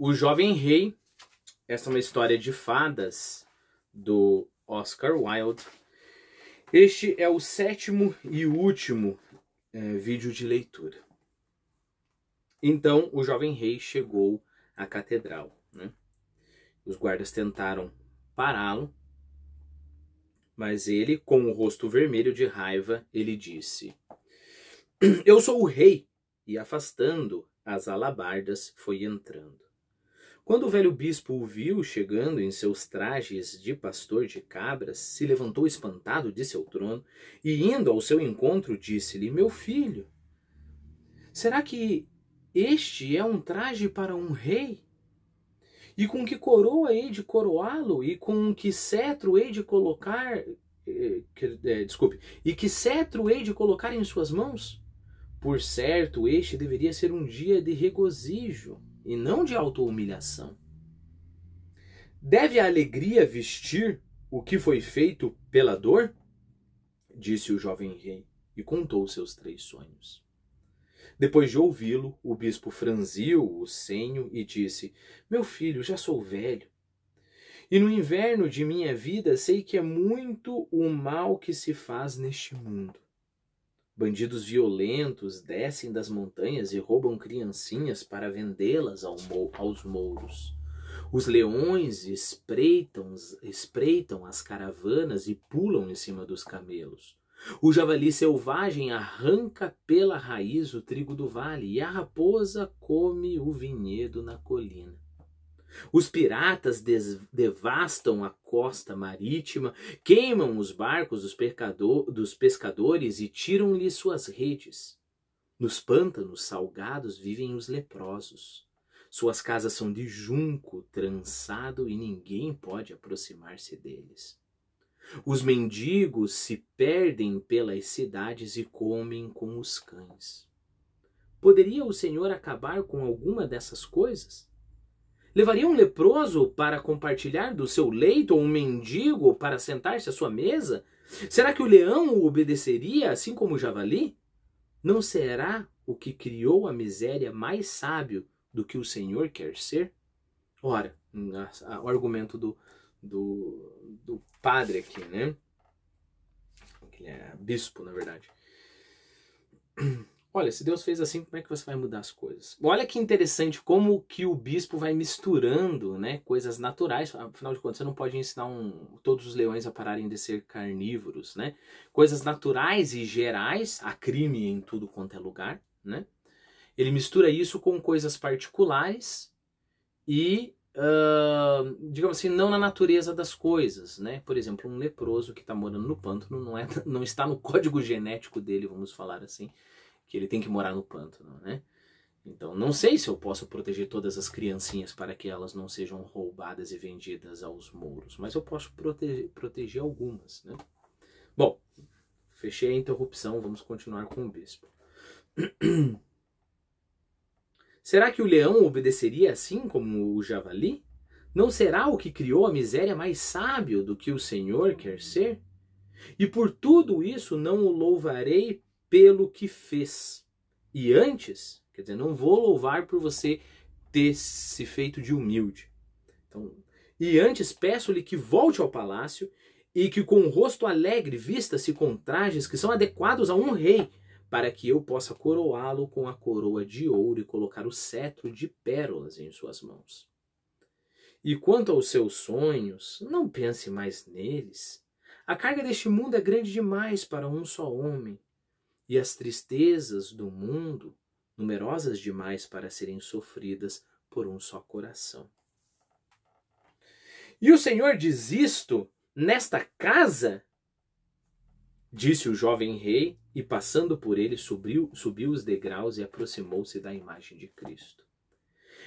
O Jovem Rei, essa é uma história de fadas do Oscar Wilde. Este é o sétimo e último é, vídeo de leitura. Então o jovem rei chegou à catedral. Né? Os guardas tentaram pará-lo, mas ele, com o rosto vermelho de raiva, ele disse: Eu sou o rei! E afastando as alabardas, foi entrando. Quando o velho bispo o viu chegando em seus trajes de pastor de cabras, se levantou espantado de seu trono e, indo ao seu encontro, disse-lhe: Meu filho, será que este é um traje para um rei? E com que coroa hei de coroá-lo? E com que cetro hei de colocar. Eh, eh, desculpe. E que cetro hei de colocar em suas mãos? Por certo, este deveria ser um dia de regozijo e não de auto-humilhação. Deve a alegria vestir o que foi feito pela dor? Disse o jovem rei e contou seus três sonhos. Depois de ouvi-lo, o bispo franziu o senho e disse: Meu filho, já sou velho. E no inverno de minha vida sei que é muito o mal que se faz neste mundo. Bandidos violentos descem das montanhas e roubam criancinhas para vendê-las ao mou aos mouros. Os leões espreitam, espreitam as caravanas e pulam em cima dos camelos. O javali selvagem arranca pela raiz o trigo do vale e a raposa come o vinhedo na colina. Os piratas devastam a costa marítima, queimam os barcos dos, dos pescadores e tiram-lhe suas redes. Nos pântanos salgados vivem os leprosos. Suas casas são de junco trançado e ninguém pode aproximar-se deles. Os mendigos se perdem pelas cidades e comem com os cães. Poderia o Senhor acabar com alguma dessas coisas? Levaria um leproso para compartilhar do seu leito ou um mendigo para sentar-se à sua mesa? Será que o leão o obedeceria assim como o javali? Não será o que criou a miséria mais sábio do que o Senhor quer ser? Ora, o argumento do, do, do padre aqui, né? Ele é bispo, na verdade. Olha, se Deus fez assim, como é que você vai mudar as coisas? Olha que interessante como que o bispo vai misturando, né, coisas naturais. Afinal de contas, você não pode ensinar um, todos os leões a pararem de ser carnívoros, né? Coisas naturais e gerais, há crime em tudo quanto é lugar, né? Ele mistura isso com coisas particulares e, uh, digamos assim, não na natureza das coisas, né? Por exemplo, um leproso que está morando no pântano não, é, não está no código genético dele, vamos falar assim que ele tem que morar no pântano, né? Então, não sei se eu posso proteger todas as criancinhas para que elas não sejam roubadas e vendidas aos mouros, mas eu posso proteger, proteger algumas, né? Bom, fechei a interrupção, vamos continuar com o bispo. Será que o leão obedeceria assim como o javali? Não será o que criou a miséria mais sábio do que o Senhor quer ser? E por tudo isso não o louvarei pelo que fez. E antes, quer dizer, não vou louvar por você ter se feito de humilde. Então, e antes peço-lhe que volte ao palácio e que com o rosto alegre vista-se com trajes que são adequados a um rei, para que eu possa coroá-lo com a coroa de ouro e colocar o cetro de pérolas em suas mãos. E quanto aos seus sonhos, não pense mais neles. A carga deste mundo é grande demais para um só homem e as tristezas do mundo, numerosas demais para serem sofridas por um só coração. E o Senhor diz isto nesta casa? Disse o jovem rei, e passando por ele, subiu, subiu os degraus e aproximou-se da imagem de Cristo.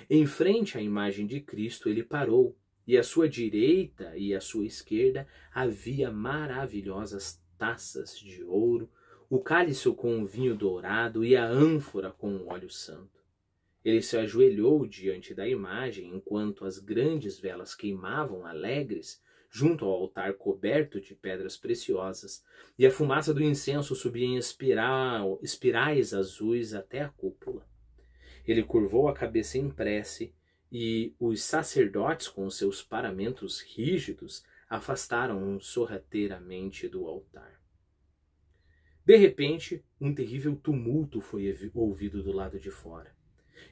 Em frente à imagem de Cristo, ele parou, e à sua direita e à sua esquerda havia maravilhosas taças de ouro o cálice com o vinho dourado e a ânfora com o óleo santo. Ele se ajoelhou diante da imagem enquanto as grandes velas queimavam alegres junto ao altar coberto de pedras preciosas, e a fumaça do incenso subia em espiral, espirais azuis até a cúpula. Ele curvou a cabeça em prece e os sacerdotes, com seus paramentos rígidos, afastaram sorrateiramente do altar. De repente, um terrível tumulto foi ouvido do lado de fora.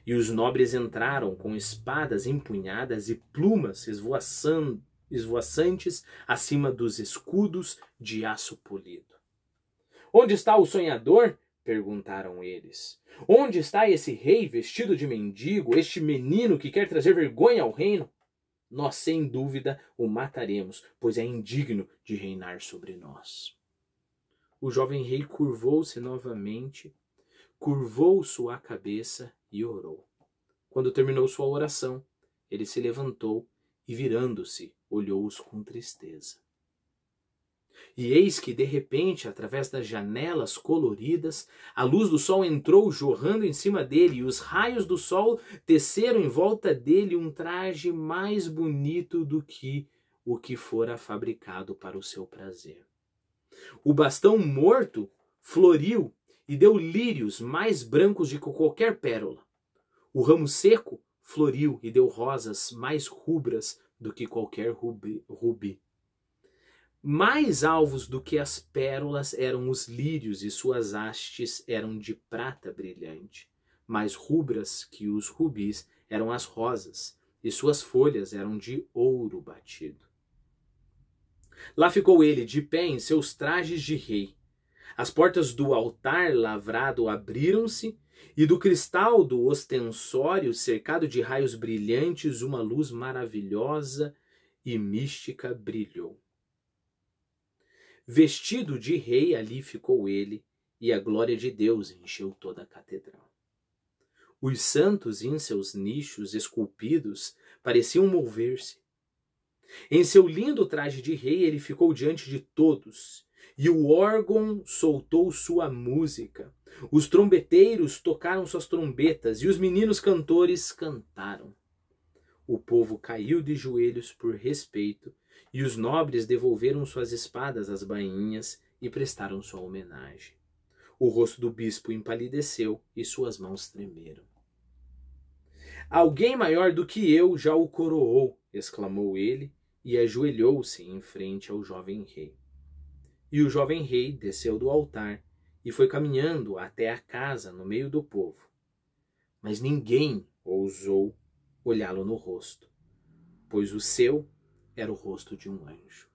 E os nobres entraram com espadas empunhadas e plumas esvoaçando, esvoaçantes acima dos escudos de aço polido. Onde está o sonhador? perguntaram eles. Onde está esse rei vestido de mendigo, este menino que quer trazer vergonha ao reino? Nós, sem dúvida, o mataremos, pois é indigno de reinar sobre nós. O jovem rei curvou-se novamente, curvou sua cabeça e orou. Quando terminou sua oração, ele se levantou e, virando-se, olhou-os com tristeza. E eis que, de repente, através das janelas coloridas, a luz do sol entrou jorrando em cima dele, e os raios do sol teceram em volta dele um traje mais bonito do que o que fora fabricado para o seu prazer. O bastão morto floriu e deu lírios mais brancos de que qualquer pérola. O ramo seco floriu e deu rosas mais rubras do que qualquer rubi. rubi. Mais alvos do que as pérolas eram os lírios, e suas hastes eram de prata brilhante. Mais rubras que os rubis eram as rosas, e suas folhas eram de ouro batido. Lá ficou ele, de pé em seus trajes de rei. As portas do altar lavrado abriram-se, e do cristal do ostensório, cercado de raios brilhantes, uma luz maravilhosa e mística brilhou. Vestido de rei, ali ficou ele, e a glória de Deus encheu toda a catedral. Os santos em seus nichos esculpidos pareciam mover-se, em seu lindo traje de rei, ele ficou diante de todos, e o órgão soltou sua música. Os trombeteiros tocaram suas trombetas, e os meninos cantores cantaram. O povo caiu de joelhos por respeito, e os nobres devolveram suas espadas às bainhas e prestaram sua homenagem. O rosto do bispo empalideceu e suas mãos tremeram. Alguém maior do que eu já o coroou, exclamou ele, e ajoelhou-se em frente ao jovem rei. E o jovem rei desceu do altar e foi caminhando até a casa no meio do povo. Mas ninguém ousou olhá-lo no rosto, pois o seu era o rosto de um anjo.